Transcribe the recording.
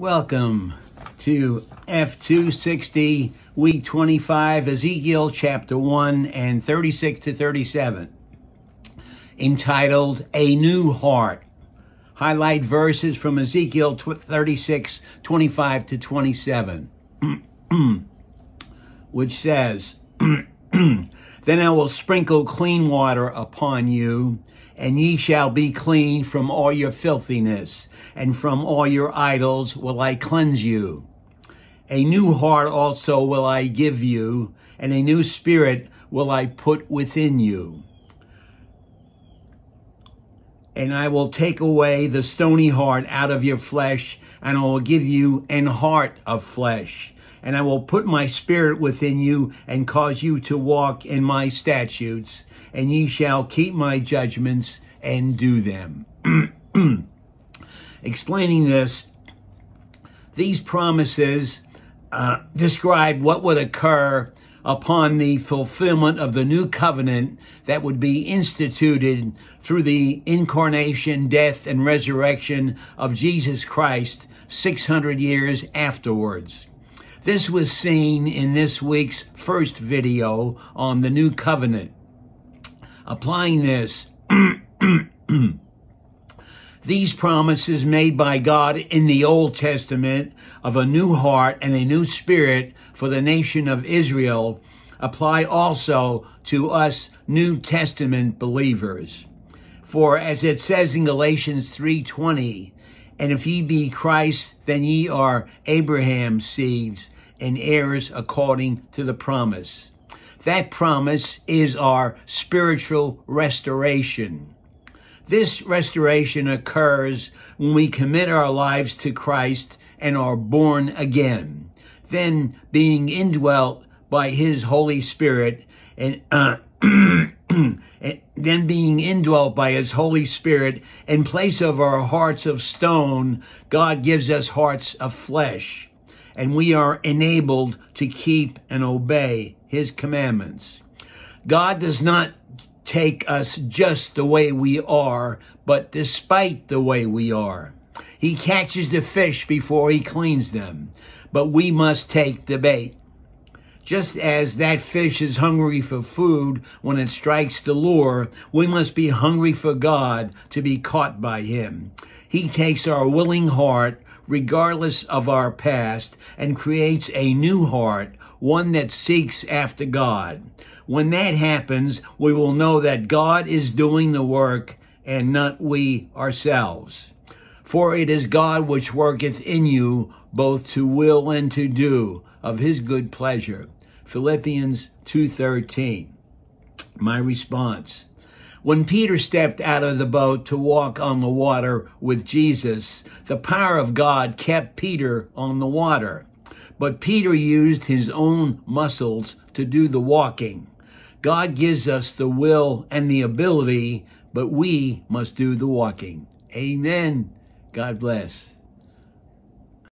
Welcome to F260, week 25, Ezekiel chapter 1 and 36 to 37, entitled A New Heart. Highlight verses from Ezekiel 36, 25 to 27, which says, then I will sprinkle clean water upon you, and ye shall be clean from all your filthiness, and from all your idols will I cleanse you. A new heart also will I give you, and a new spirit will I put within you. And I will take away the stony heart out of your flesh, and I will give you an heart of flesh and I will put my spirit within you and cause you to walk in my statutes, and ye shall keep my judgments and do them. Explaining this, these promises uh, describe what would occur upon the fulfillment of the new covenant that would be instituted through the incarnation, death, and resurrection of Jesus Christ 600 years afterwards. This was seen in this week's first video on the new covenant. Applying this, these promises made by God in the Old Testament of a new heart and a new spirit for the nation of Israel apply also to us New Testament believers. For as it says in Galatians 3:20, and if ye be Christ, then ye are Abraham's seeds and heirs according to the promise. That promise is our spiritual restoration. This restoration occurs when we commit our lives to Christ and are born again. Then being indwelt by his Holy Spirit and uh, then being indwelt by his Holy Spirit, in place of our hearts of stone, God gives us hearts of flesh, and we are enabled to keep and obey his commandments. God does not take us just the way we are, but despite the way we are. He catches the fish before he cleans them, but we must take the bait. Just as that fish is hungry for food when it strikes the lure, we must be hungry for God to be caught by Him. He takes our willing heart, regardless of our past, and creates a new heart, one that seeks after God. When that happens, we will know that God is doing the work and not we ourselves. For it is God which worketh in you both to will and to do of his good pleasure. Philippians 2:13. My response. When Peter stepped out of the boat to walk on the water with Jesus, the power of God kept Peter on the water. But Peter used his own muscles to do the walking. God gives us the will and the ability, but we must do the walking. Amen. God bless.